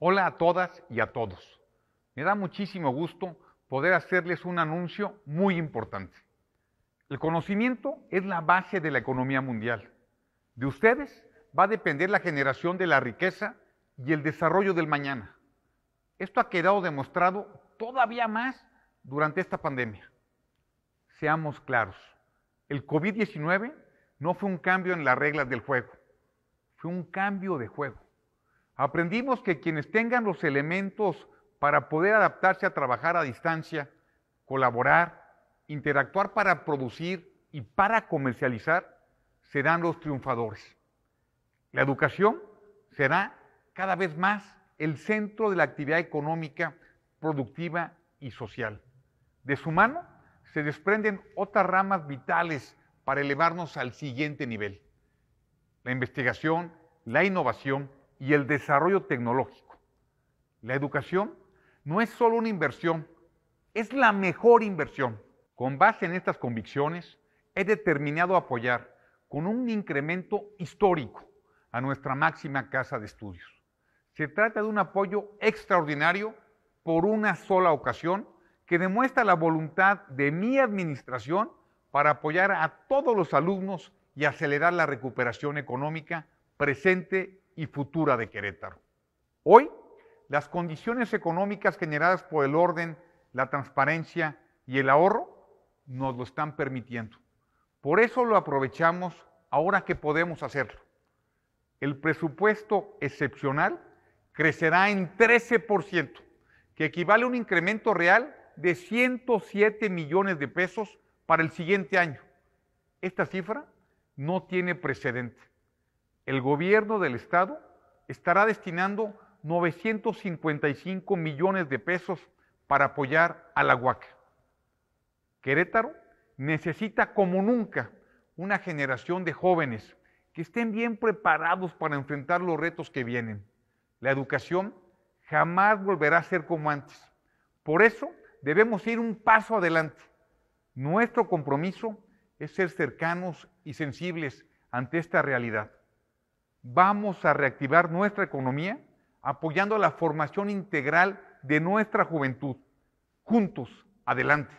Hola a todas y a todos. Me da muchísimo gusto poder hacerles un anuncio muy importante. El conocimiento es la base de la economía mundial. De ustedes va a depender la generación de la riqueza y el desarrollo del mañana. Esto ha quedado demostrado todavía más durante esta pandemia. Seamos claros, el COVID-19 no fue un cambio en las reglas del juego, fue un cambio de juego. Aprendimos que quienes tengan los elementos para poder adaptarse a trabajar a distancia, colaborar, interactuar para producir y para comercializar, serán los triunfadores. La educación será cada vez más el centro de la actividad económica, productiva y social. De su mano se desprenden otras ramas vitales para elevarnos al siguiente nivel. La investigación, la innovación, y el desarrollo tecnológico. La educación no es solo una inversión, es la mejor inversión. Con base en estas convicciones, he determinado apoyar con un incremento histórico a nuestra máxima casa de estudios. Se trata de un apoyo extraordinario por una sola ocasión que demuestra la voluntad de mi administración para apoyar a todos los alumnos y acelerar la recuperación económica presente y futura de Querétaro. Hoy, las condiciones económicas generadas por el orden, la transparencia y el ahorro nos lo están permitiendo. Por eso lo aprovechamos ahora que podemos hacerlo. El presupuesto excepcional crecerá en 13%, que equivale a un incremento real de 107 millones de pesos para el siguiente año. Esta cifra no tiene precedente el gobierno del Estado estará destinando 955 millones de pesos para apoyar a la Huaca. Querétaro necesita como nunca una generación de jóvenes que estén bien preparados para enfrentar los retos que vienen. La educación jamás volverá a ser como antes. Por eso debemos ir un paso adelante. Nuestro compromiso es ser cercanos y sensibles ante esta realidad vamos a reactivar nuestra economía apoyando la formación integral de nuestra juventud. Juntos, adelante.